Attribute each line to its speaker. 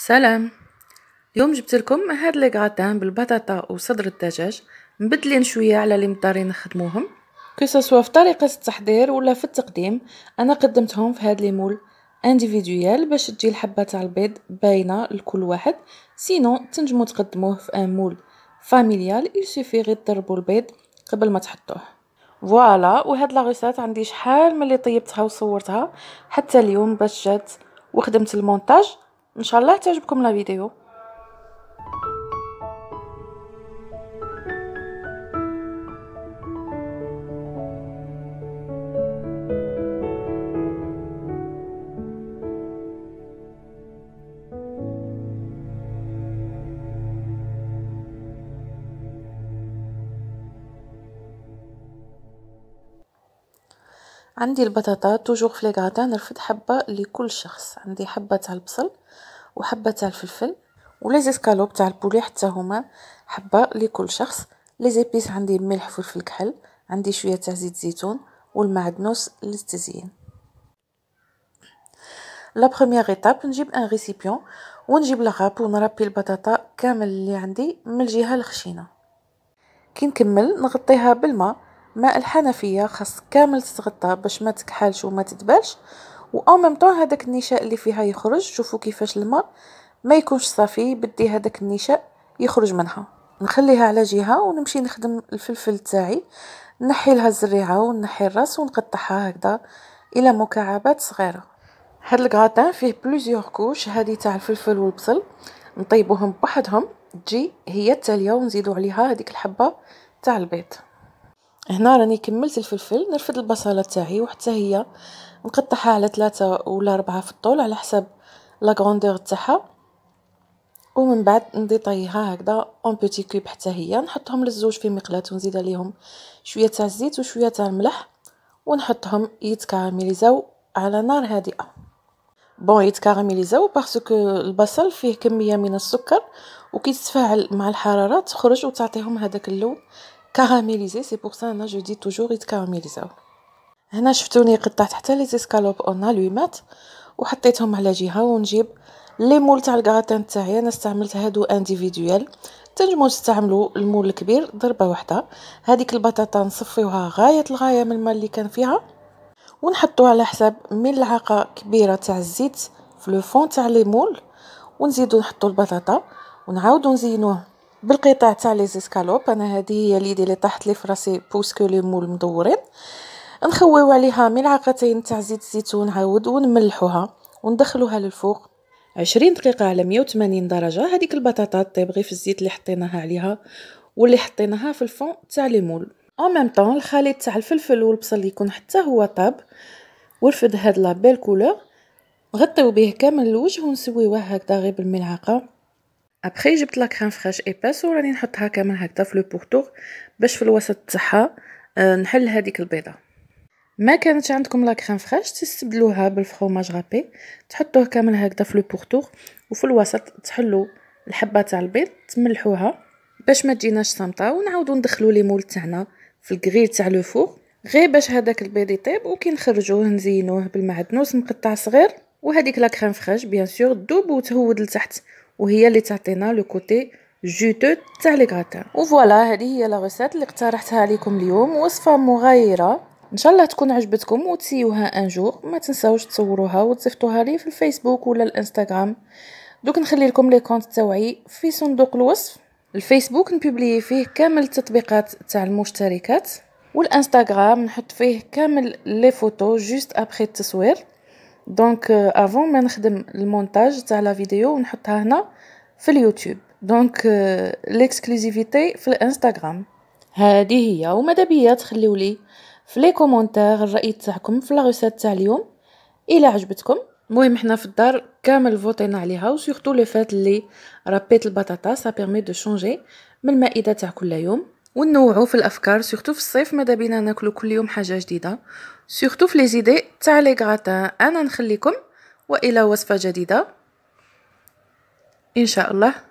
Speaker 1: سلام اليوم جبت لكم هاد لي غراتان بالبطاطا وصدر الدجاج مبدلين شويه على اللي مضطرين نخدموهم كسوا في طريقه التحضير ولا في التقديم انا قدمتهم في هاد لي مول انديفيديوال باش تجي الحبه تاع البيض باينه لكل واحد سينو تنجمو تقدموه في ان مول فاميليال يسيفي غير تضربوا البيض قبل ما تحطوه فوالا وهاد لاغيسات عندي شحال ملي طيبتها وصورتها حتى اليوم باش جات وخدمت المونتاج ان شاء الله تعجبكم لا فيديو عندي البطاطا توجور في لي غرادان نرفد حبة لكل شخص عندي حبة تاع البصل وحبة تاع الفلفل ولي زيسكالوب تاع البولي حتى هما حبة لكل شخص لي زيبيس عندي ملح فلفل كحل عندي شوية تاع زيت زيتون والمعدنوس للتزيين لا بروميير ايتاب نجيب ان ريسيبيون ونجيب لغاب ونربي البطاطا كامل اللي عندي من الجهه الخشينه كي نكمل نغطيها بالماء ماء الحنفيه خاص كامل تتغطى باش ما تكحلش وما تدبلش وأو ميم طون هداك النشاء اللي فيها يخرج شوفوا كيفاش الماء ما يكونش صافي بدي هداك النشاء يخرج منها نخليها على جهه ونمشي نخدم الفلفل تاعي نحي لها الزريعه ونحي الراس ونقطعها هكذا الى مكعبات صغيره هاد الكغاتان فيه بلوزيور كوش هادي تاع الفلفل والبصل نطيبوهم بوحدهم تجي هي التاليه ونزيدو عليها هاديك الحبه تاع البيض هنا راني كملت الفلفل نرفد البصله تاعي وحتى هي نقطعها على ثلاثة ولا أربعة في الطول على حسب لا غروندور تاعها ومن بعد نديطيها هكذا اون بوتي كوب حتى هي نحطهم للزوج في مقلاة ونزيد عليهم شويه تاع الزيت وشويه تاع الملح ونحطهم يتكاراميليزاو على نار هادئه بون يتكاراميليزاو باسكو البصل فيه كميه من السكر وكيتفاعل مع الحراره تخرج وتعطيهم هذاك اللون كاراميليزي سي بور سا انا جو دي توجور يتكراميليزاو هنا شفتوني قطعت حتى لي زيسكالوب اون الويمات وحطيتهم على جهه ونجيب لي مول تاع الكراتان تاعي انا استعملت هادو انديفيديوال تنجمو تستعملوا المول الكبير ضربه واحده هذيك البطاطا نصفيوها غايه الغايه من الماء اللي كان فيها ونحطو على حساب ملعقه كبيره تاع الزيت في لو فون تاع لي مول ونزيدو نحطو البطاطا ونعاودو نزينوه بالقطاع تاع لي زيسكالوب انا هذه هي اليد اللي طاحت لي فراسي بوسكو لي مول مدورين نخويو عليها ملعقتين تاع زيت الزيتون عاود ونملحوها وندخلوها للفوق عشرين دقيقة على مية وثمانين درجة هذيك البطاطا طيب غير في الزيت اللي حطيناها عليها واللي حطيناها في الفون تاع لي مول او ميم طون الخليط تاع الفلفل والبصل يكون حتى هو طاب ورفد هاد لا بيل كولور نغطيو به كامل الوجه ونسويوه هكذا غير بالملعقه ابخي جبت لا كريم فريش ايباس وراني نحطها كامل هكذا في لو بورتور باش في الوسط تاعها آه، نحل هذيك البيضه ما كانتش عندكم لا كريم فريش تستبدلوها بالفرماج رابي تحطوه كامل هكذا في لو بورتور وفي الوسط تحلو الحبه تاع البيض تملحوها باش ما تجيناش صامطه ونعاودو ندخلو لي مول تاعنا في الكريل تاع لو فور غير باش هذاك البيض يطيب وكي نخرجوه نزينوه بالمعدنوس مقطع صغير وهذيك لا كريم فريش بيان سور دوب وتهود لتحت وهي اللي تعطينا لو كوتي جوتو تاع لي غراتان وفوالا هذه هي لا ريسيت اللي اقترحتها عليكم اليوم وصفه مغايره ان شاء الله تكون عجبتكم وتسيوها ان جور ما تنساوش تصوروها وتصيفطوها لي في الفيسبوك ولا الانستغرام دوك نخلي لكم لي كونت تاوعي في صندوق الوصف الفيسبوك نبيبلي فيه كامل التطبيقات تاع المشتركات والانستغرام نحط فيه كامل لي فوتو جوست ابري التصوير دونك افون ما نخدم المونتاج تاع لا فيديو ونحطها هنا في اليوتيوب دونك ليكسكلوزيفيتي في الانستغرام هذه هي وماذا بيا تخليو لي في لي كومونتير الراي تاعكم في لا ريسيت تاع اليوم الى عجبتكم المهم حنا في الدار كامل فوتينا عليها وسورتو لو فات لي ربيت البطاطا سا بيرمي دو شونجي من المائده تاع كل يوم ونوعوا في الافكار سورتو في الصيف ماذا بينا ناكلو كل يوم حاجه جديده سورتو في لي زيدي تاع لي انا نخليكم والى وصفه جديده ان شاء الله